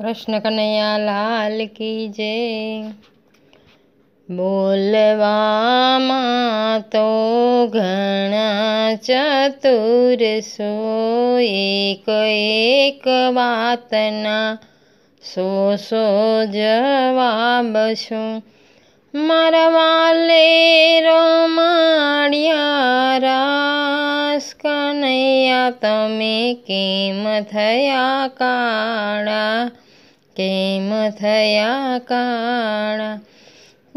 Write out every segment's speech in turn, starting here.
કૃષ્ણ કનૈયા લાલ કી જય બોલવામાં તો ઘણા ચતુર સો એક એક વાતના સો સો જવાબ છું મારવા લેરો તમે કેમ થયા કાળા કેમ થયા કાળા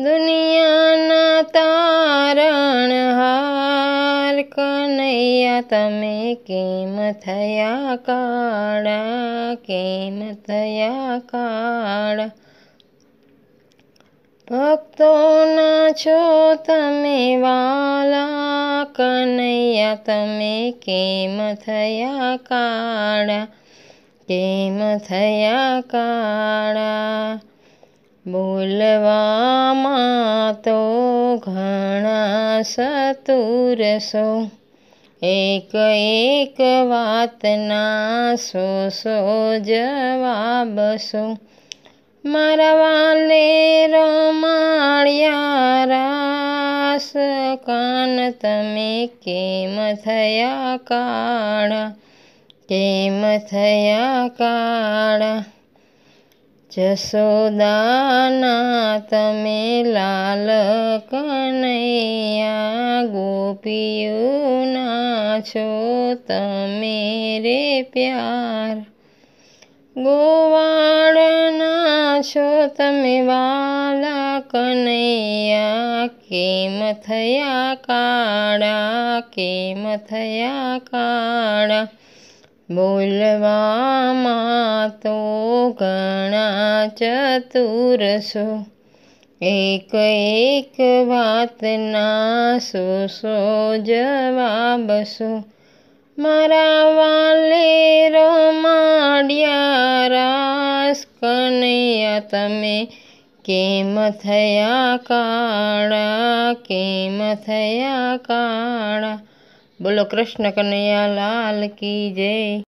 દુનિયાના તારણ હાર કનૈયા તમે કેમ થયા કાળા કેમ થયા કાળા ભક્તોના છો તમે વાલા કનૈયા તમે કેમ થયા કાળા કેમ થયા કાળા બોલવામાં તો ઘણા સતુરસો એક એક વાતના સો સો જવાબસો મારા વાલે રો જાન તમે કેમ થયા કાળા કેમ થયા કાળા જશોદાના તમે લાલ કનૈયા ગોપીઓના છો તમે રે પ્યાર ગોવાળના છો તમે વાલા કનૈયા કેમ થયા કાળા કેમ થયા કાળા બોલવામાં તો ઘણા ચતુર છો એક એક વાતના સો સો જવાબ છો મારા વાલે રમાડ્યા રાસ કનૈયા તમે કેમ થયા કાળા કેમ થયા કાળા બોલો કૃષ્ણ કનૈયા લાલ કી જય